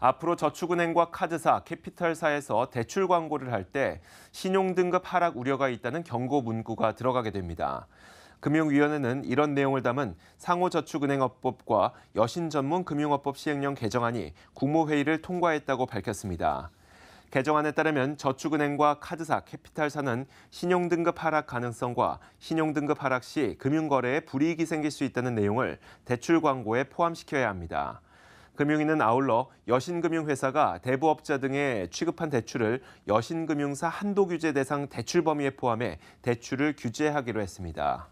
앞으로 저축은행과 카드사, 캐피탈사에서 대출 광고를 할 때 신용등급 하락 우려가 있다는 경고 문구가 들어가게 됩니다. 금융위원회는 이런 내용을 담은 상호저축은행업법과 여신전문금융업법 시행령 개정안이 국무회의를 통과했다고 밝혔습니다. 개정안에 따르면 저축은행과 카드사, 캐피탈사는 신용등급 하락 가능성과 신용등급 하락 시 금융거래에 불이익이 생길 수 있다는 내용을 대출 광고에 포함시켜야 합니다. 금융위는 아울러 여신금융회사가 대부업자 등에 취급한 대출을 여신금융사 한도규제 대상 대출 범위에 포함해 대출을 규제하기로 했습니다.